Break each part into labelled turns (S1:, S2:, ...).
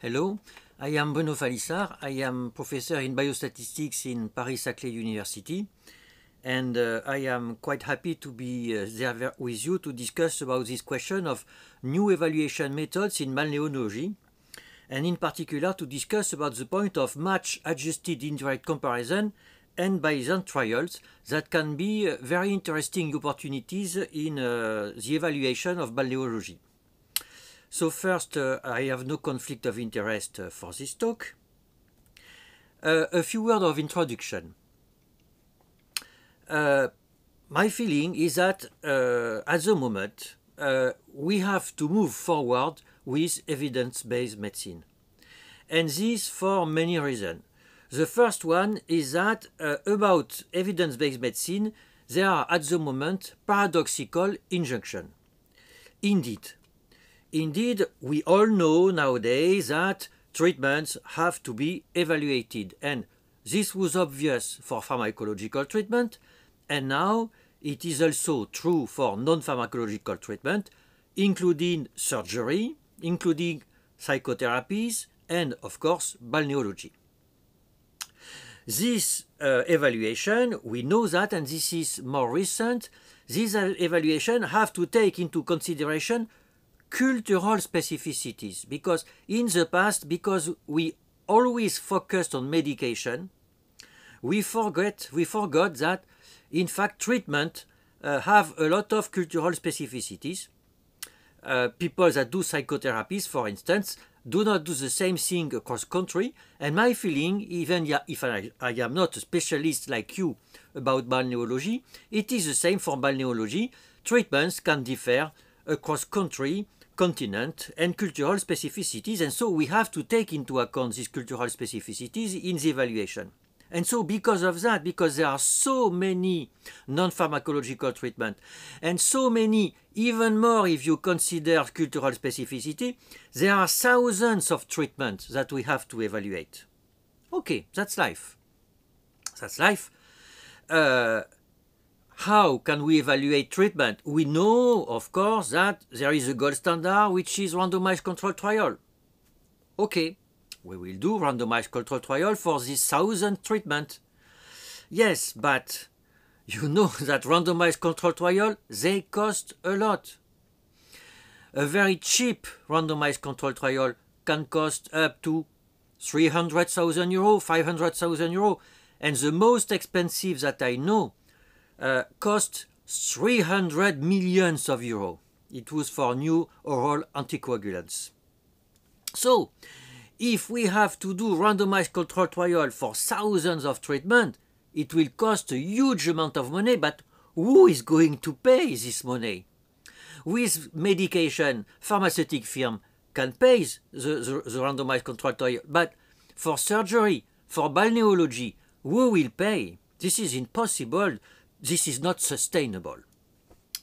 S1: Hello, I am Bruno Falissar. I am professor in biostatistics in Paris-Saclay University. And uh, I am quite happy to be uh, there with you to discuss about this question of new evaluation methods in malneology, And in particular, to discuss about the point of match-adjusted indirect comparison and Bayesian trials that can be uh, very interesting opportunities in uh, the evaluation of balneology. So first, uh, I have no conflict of interest uh, for this talk. Uh, a few words of introduction. Uh, my feeling is that uh, at the moment, uh, we have to move forward with evidence-based medicine. And this for many reasons. The first one is that about evidence-based medicine, there are at the moment paradoxical injunctions. Indeed, Indeed, we all know nowadays that treatments have to be evaluated, and this was obvious for pharmacological treatment, and now it is also true for non-pharmacological treatment, including surgery, including psychotherapies, and of course, balneology. This uh, evaluation, we know that, and this is more recent, these evaluations have to take into consideration cultural specificities because in the past, because we always focused on medication, we forget we forgot that in fact treatment uh, have a lot of cultural specificities. Uh, people that do psychotherapies, for instance, do not do the same thing across country. And my feeling, even if I, I am not a specialist like you about balneology, it is the same for balneology. Treatments can differ across country continent and cultural specificities. And so we have to take into account these cultural specificities in the evaluation. And so because of that, because there are so many non-pharmacological treatment and so many, even more if you consider cultural specificity, there are thousands of treatments that we have to evaluate. Okay, that's life. That's life. Uh, how can we evaluate treatment? We know, of course, that there is a gold standard, which is randomized control trial. Okay, we will do randomized control trial for this thousand treatment. Yes, but you know that randomized control trial, they cost a lot. A very cheap randomized control trial can cost up to 300,000 euro, 500,000 euro. And the most expensive that I know uh, cost 300 millions of euro. It was for new oral anticoagulants. So, if we have to do randomized control trial for thousands of treatments, it will cost a huge amount of money, but who is going to pay this money? With medication, pharmaceutical firm can pay the, the, the randomized control trial, but for surgery, for balneology, who will pay? This is impossible this is not sustainable.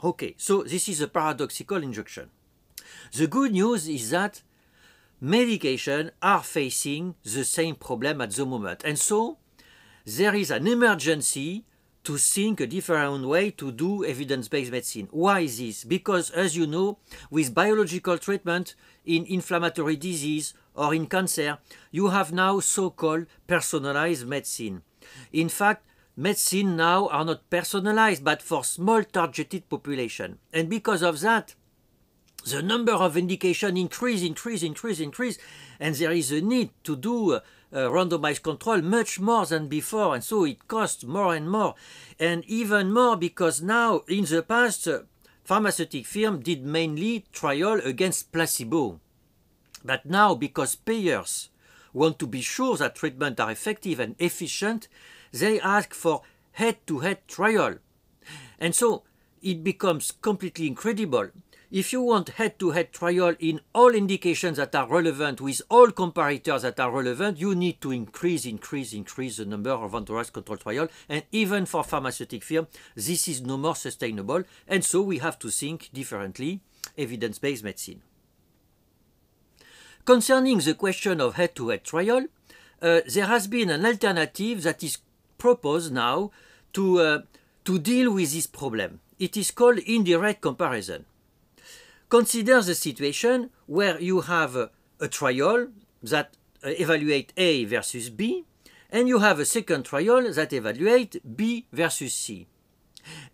S1: Okay, so this is a paradoxical injection. The good news is that medication are facing the same problem at the moment. And so there is an emergency to think a different way to do evidence-based medicine. Why is this? Because as you know, with biological treatment in inflammatory disease or in cancer, you have now so-called personalized medicine. In fact, medicine now are not personalized, but for small targeted population. And because of that, the number of indication increase, increase, increase, increase, and there is a need to do a, randomized control much more than before, and so it costs more and more, and even more because now in the past, uh, pharmaceutical firm did mainly trial against placebo, but now because payers want to be sure that treatment are effective and efficient, they ask for head-to-head trial. And so it becomes completely incredible. If you want head-to-head trial in all indications that are relevant with all comparators that are relevant, you need to increase, increase, increase the number of authorized control trial. And even for pharmaceutical firms, this is no more sustainable. And so we have to think differently, evidence-based medicine. Concerning the question of head-to-head -head trial, uh, there has been an alternative that is propose now to, uh, to deal with this problem. It is called indirect comparison. Consider the situation where you have a, a trial that uh, evaluate A versus B, and you have a second trial that evaluate B versus C.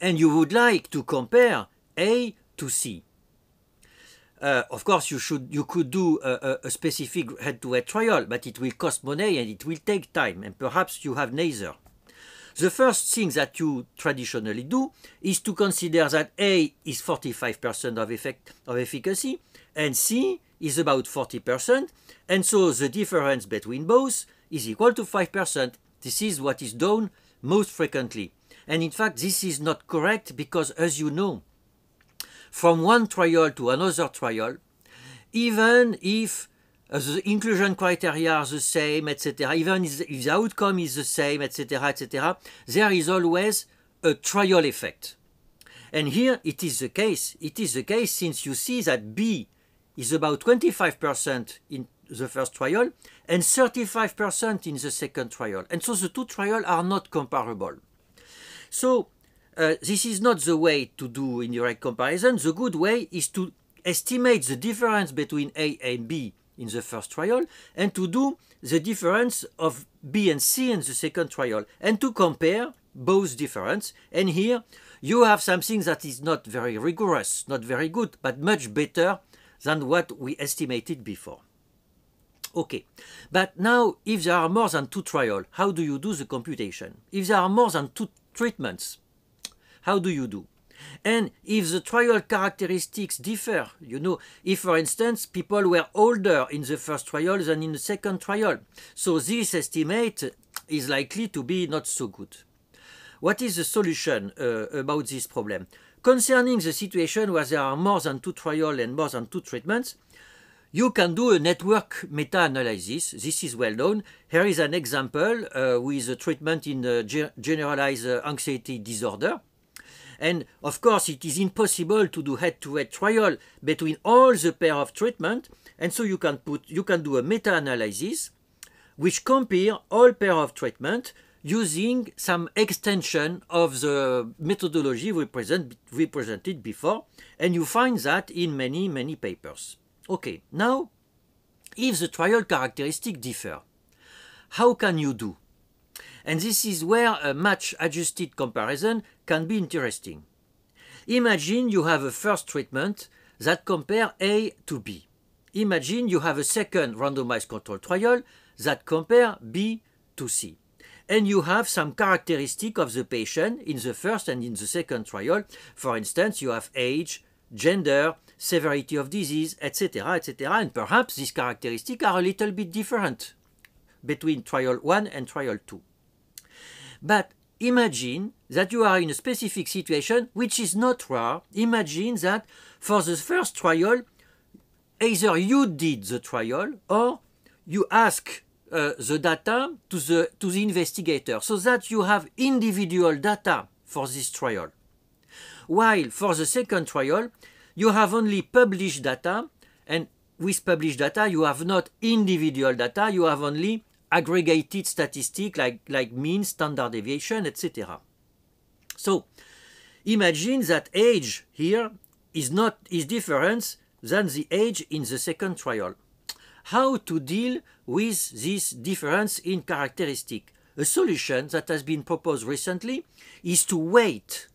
S1: And you would like to compare A to C. Uh, of course, you should you could do a, a specific head to -head trial, but it will cost money and it will take time, and perhaps you have neither the first thing that you traditionally do is to consider that A is 45% of effect of efficacy and C is about 40%, and so the difference between both is equal to 5%. This is what is done most frequently. And in fact, this is not correct because, as you know, from one trial to another trial, even if the inclusion criteria are the same, etc. Even if the outcome is the same, etc., etc., there is always a trial effect. And here it is the case. It is the case since you see that B is about 25% in the first trial and 35% in the second trial. And so the two trials are not comparable. So uh, this is not the way to do indirect comparison. The good way is to estimate the difference between A and B in the first trial and to do the difference of B and C in the second trial and to compare both difference. And here you have something that is not very rigorous, not very good, but much better than what we estimated before. Okay, but now if there are more than two trials, how do you do the computation? If there are more than two treatments, how do you do? And if the trial characteristics differ, you know, if for instance people were older in the first trial than in the second trial, so this estimate is likely to be not so good. What is the solution uh, about this problem? Concerning the situation where there are more than two trials and more than two treatments, you can do a network meta-analysis. This is well known. Here is an example uh, with a treatment in generalized anxiety disorder. And of course, it is impossible to do head-to-head -head trial between all the pair of treatment. And so you can put, you can do a meta-analysis which compare all pair of treatment using some extension of the methodology we, present, we presented before. And you find that in many, many papers. Okay, now, if the trial characteristics differ, how can you do? And this is where a match-adjusted comparison can be interesting. Imagine you have a first treatment that compares A to B. Imagine you have a second randomized control trial that compares B to C. And you have some characteristic of the patient in the first and in the second trial. For instance, you have age, gender, severity of disease, etc., etc. And perhaps these characteristics are a little bit different between trial 1 and trial 2. But imagine that you are in a specific situation, which is not rare. Imagine that for the first trial, either you did the trial or you ask uh, the data to the, to the investigator so that you have individual data for this trial. While for the second trial, you have only published data and with published data, you have not individual data, you have only aggregated statistic like, like mean, standard deviation, etc. So imagine that age here is not is different than the age in the second trial. How to deal with this difference in characteristic? A solution that has been proposed recently is to weight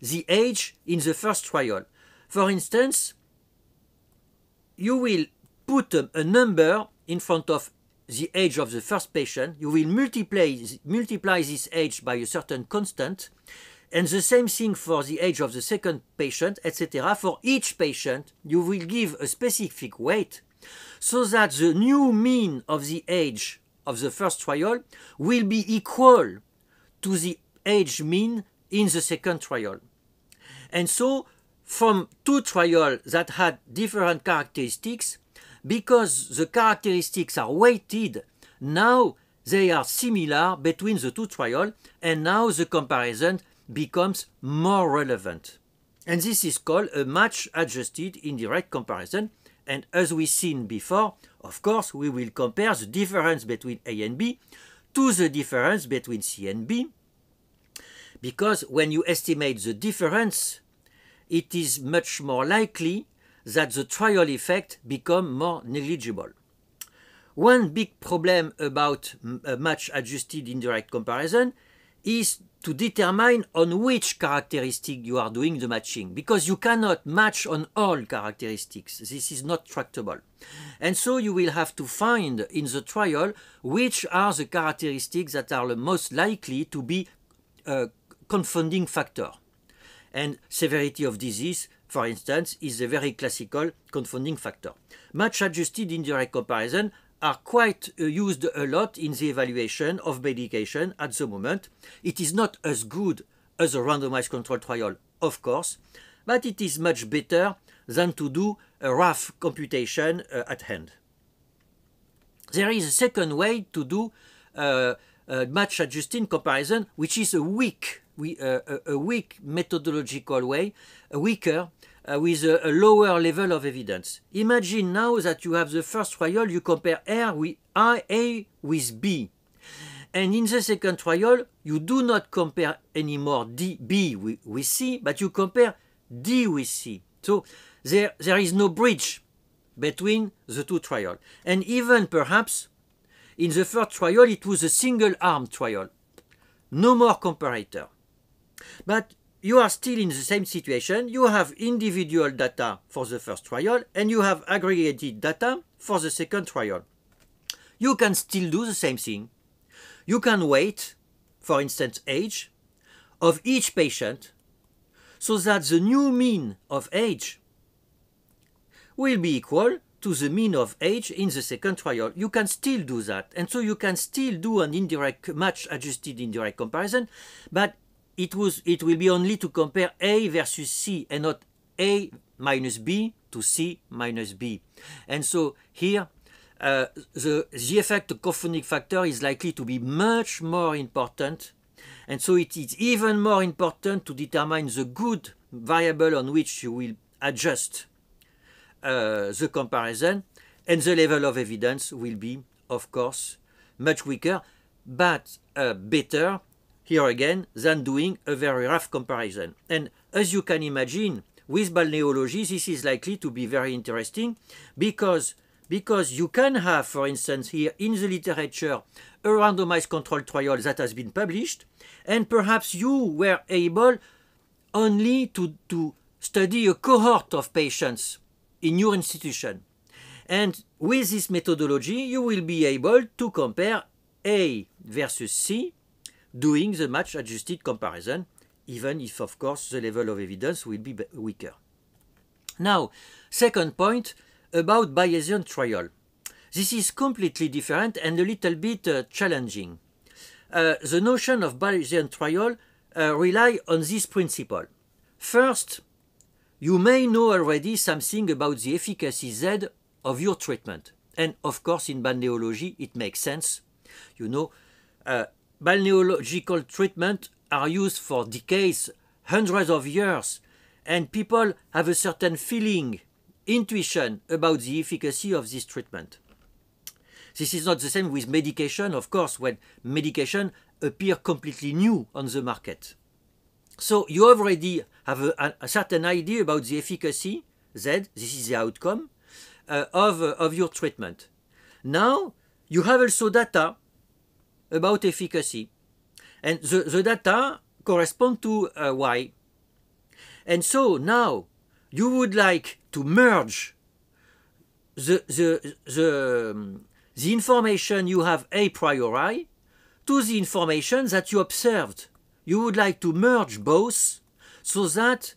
S1: the age in the first trial. For instance, you will put a, a number in front of the age of the first patient, you will multiply, multiply this age by a certain constant, and the same thing for the age of the second patient, etc. For each patient, you will give a specific weight so that the new mean of the age of the first trial will be equal to the age mean in the second trial. And so, from two trials that had different characteristics, because the characteristics are weighted, now they are similar between the two trials, and now the comparison becomes more relevant. And this is called a match-adjusted indirect comparison. And as we've seen before, of course, we will compare the difference between A and B to the difference between C and B, because when you estimate the difference, it is much more likely that the trial effect become more negligible. One big problem about match-adjusted indirect comparison is to determine on which characteristic you are doing the matching because you cannot match on all characteristics. This is not tractable. And so you will have to find in the trial which are the characteristics that are the most likely to be a uh, confounding factor. And severity of disease for instance, is a very classical confounding factor. Match-adjusted indirect comparison are quite uh, used a lot in the evaluation of medication at the moment. It is not as good as a randomized control trial, of course, but it is much better than to do a rough computation uh, at hand. There is a second way to do uh, uh match-adjusted comparison, which is a weak we, uh, a, a weak methodological way, weaker, uh, with a, a, lower level of evidence. Imagine now that you have the first trial, you compare R with I, A with B. And in the second trial, you do not compare anymore D, B with, C, but you compare D with C. So there, there is no bridge between the two trials. And even perhaps in the first trial, it was a single arm trial. No more comparator. But you are still in the same situation. You have individual data for the first trial and you have aggregated data for the second trial. You can still do the same thing. You can wait, for instance, age of each patient so that the new mean of age will be equal to the mean of age in the second trial. You can still do that. And so you can still do an indirect match adjusted indirect comparison, but it, was, it will be only to compare A versus C and not A minus B to C minus B. And so here, uh, the, the effect of cophonic factor is likely to be much more important. And so it is even more important to determine the good variable on which you will adjust uh, the comparison. And the level of evidence will be, of course, much weaker, but uh, better here again than doing a very rough comparison. And as you can imagine, with balneology, this is likely to be very interesting because, because you can have, for instance, here in the literature, a randomized controlled trial that has been published, and perhaps you were able only to, to study a cohort of patients in your institution. And with this methodology, you will be able to compare A versus C doing the match adjusted comparison, even if of course the level of evidence will be weaker. Now, second point about Bayesian trial. This is completely different and a little bit uh, challenging. Uh, the notion of Bayesian trial uh, rely on this principle. First, you may know already something about the efficacy Z of your treatment. And of course, in balneology, it makes sense. You know, uh, balneological treatment are used for decades, hundreds of years, and people have a certain feeling, intuition about the efficacy of this treatment. This is not the same with medication, of course, when medication appear completely new on the market. So you already have a, a certain idea about the efficacy, Z, this is the outcome, uh, of, uh, of your treatment. Now, you have also data about efficacy. And the, the data correspond to uh, Y. And so now you would like to merge the, the, the, um, the information you have a priori to the information that you observed. You would like to merge both so that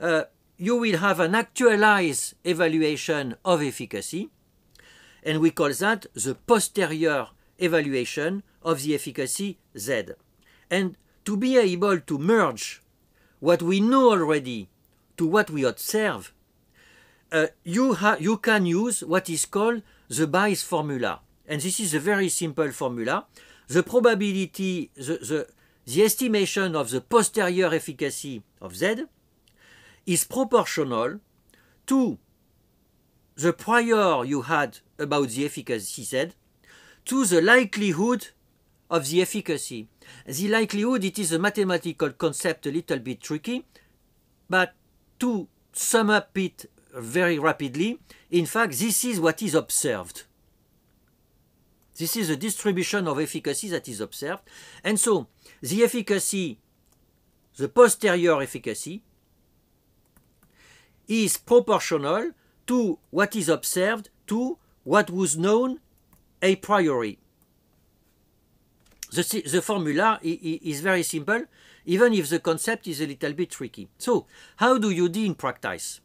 S1: uh, you will have an actualized evaluation of efficacy, and we call that the posterior evaluation of the efficacy Z. And to be able to merge what we know already to what we observe, uh, you, you can use what is called the Bayes formula. And this is a very simple formula. The probability, the, the, the estimation of the posterior efficacy of Z is proportional to the prior you had about the efficacy Z to the likelihood of the efficacy. The likelihood, it is a mathematical concept a little bit tricky, but to sum up it very rapidly, in fact, this is what is observed. This is a distribution of efficacy that is observed. And so the efficacy, the posterior efficacy, is proportional to what is observed to what was known a priori. The, the formula is very simple, even if the concept is a little bit tricky. So, how do you do in practice?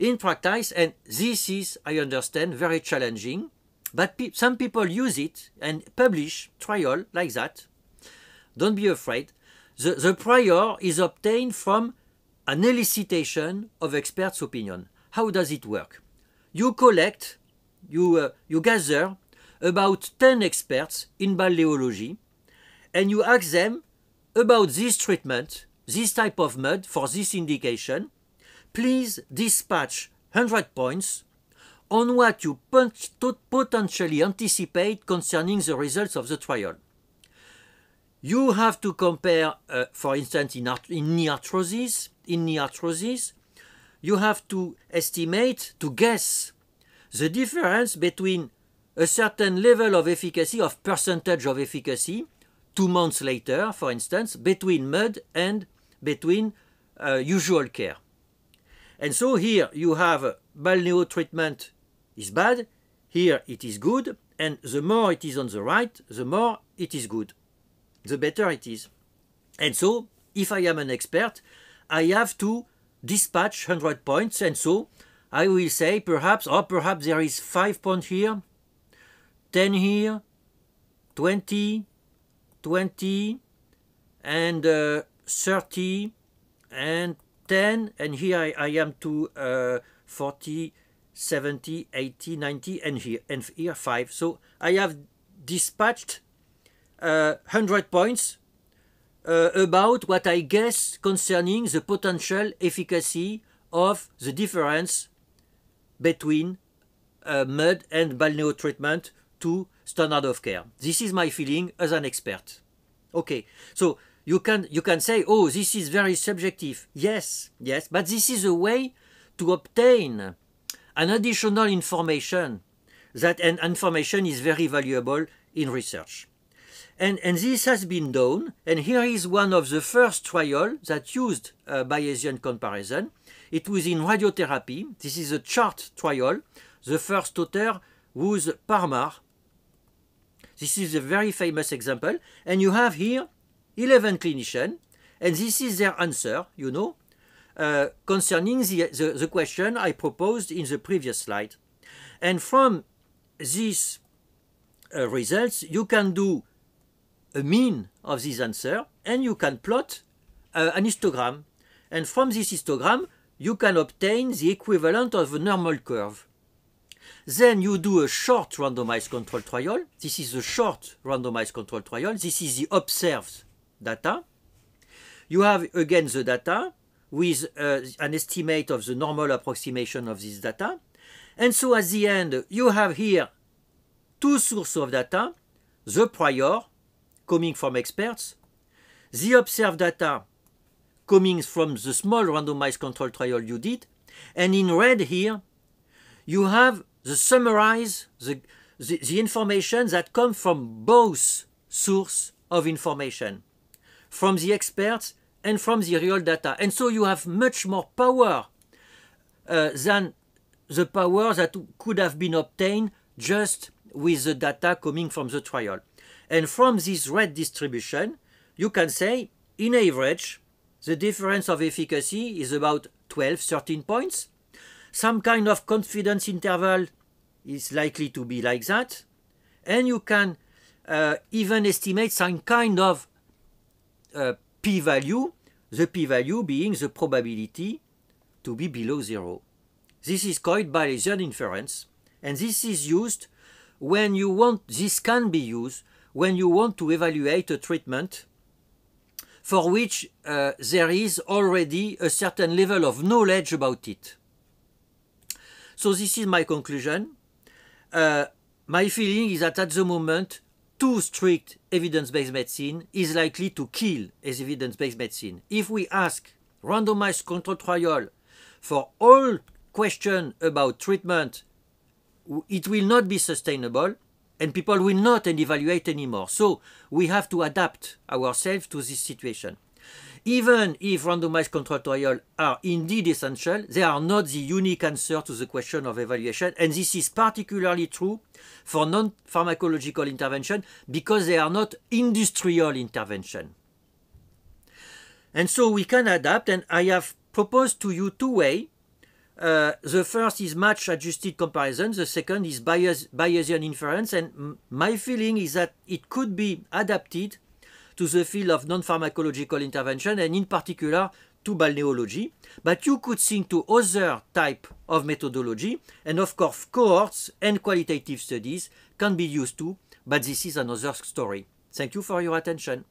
S1: In practice, and this is, I understand, very challenging, but pe some people use it and publish trial like that. Don't be afraid. The, the prior is obtained from an elicitation of experts' opinion. How does it work? You collect, you, uh, you gather about 10 experts in balneology and you ask them about this treatment, this type of mud for this indication. Please dispatch 100 points on what you potentially anticipate concerning the results of the trial. You have to compare, uh, for instance, in, in knee arthrosis, in knee arthrosis, you have to estimate, to guess the difference between a certain level of efficacy, of percentage of efficacy, two months later, for instance, between mud and between uh, usual care. And so here you have uh, balneo treatment is bad, here it is good, and the more it is on the right, the more it is good, the better it is. And so, if I am an expert, I have to dispatch 100 points, and so I will say perhaps, or oh, perhaps there is 5 points here, 10 here, 20, 20, and uh, 30, and 10, and here I, I am to uh, 40, 70, 80, 90, and here, and here 5. So I have dispatched uh, 100 points uh, about what I guess concerning the potential efficacy of the difference between uh, mud and balneo treatment to standard of care. This is my feeling as an expert. Okay, so you can you can say, oh, this is very subjective. Yes, yes, but this is a way to obtain an additional information that an information is very valuable in research. And, and this has been done, and here is one of the first trials that used a uh, Bayesian comparison. It was in radiotherapy. This is a chart trial. The first author was Parmar this is a very famous example. And you have here 11 clinicians, and this is their answer, you know, uh, concerning the, the, the question I proposed in the previous slide. And from these uh, results, you can do a mean of this answer, and you can plot uh, an histogram. And from this histogram, you can obtain the equivalent of a normal curve. Then you do a short randomized control trial. This is the short randomized control trial. This is the observed data. You have again the data with uh, an estimate of the normal approximation of this data. And so at the end, you have here two sources of data, the prior coming from experts, the observed data coming from the small randomized control trial you did, and in red here, you have the summarize the, the, the information that comes from both source of information, from the experts and from the real data. And so you have much more power uh, than the power that could have been obtained just with the data coming from the trial. And from this red distribution, you can say, in average, the difference of efficacy is about 12, 13 points some kind of confidence interval is likely to be like that. And you can uh, even estimate some kind of uh, p-value, the p-value being the probability to be below zero. This is called Bayesian inference, and this is used when you want, this can be used when you want to evaluate a treatment for which uh, there is already a certain level of knowledge about it. So this is my conclusion. Uh, my feeling is that at the moment, too strict evidence-based medicine is likely to kill as evidence-based medicine. If we ask randomized control trial for all question about treatment, it will not be sustainable and people will not evaluate anymore. So we have to adapt ourselves to this situation. Even if randomized control trials are indeed essential, they are not the unique answer to the question of evaluation. And this is particularly true for non-pharmacological intervention because they are not industrial intervention. And so we can adapt, and I have proposed to you two ways. Uh, the first is match-adjusted comparison. The second is Bayes Bayesian inference. And my feeling is that it could be adapted to the field of non-pharmacological intervention and in particular to balneology, but you could think to other type of methodology, and of course cohorts and qualitative studies can be used too, but this is another story. Thank you for your attention.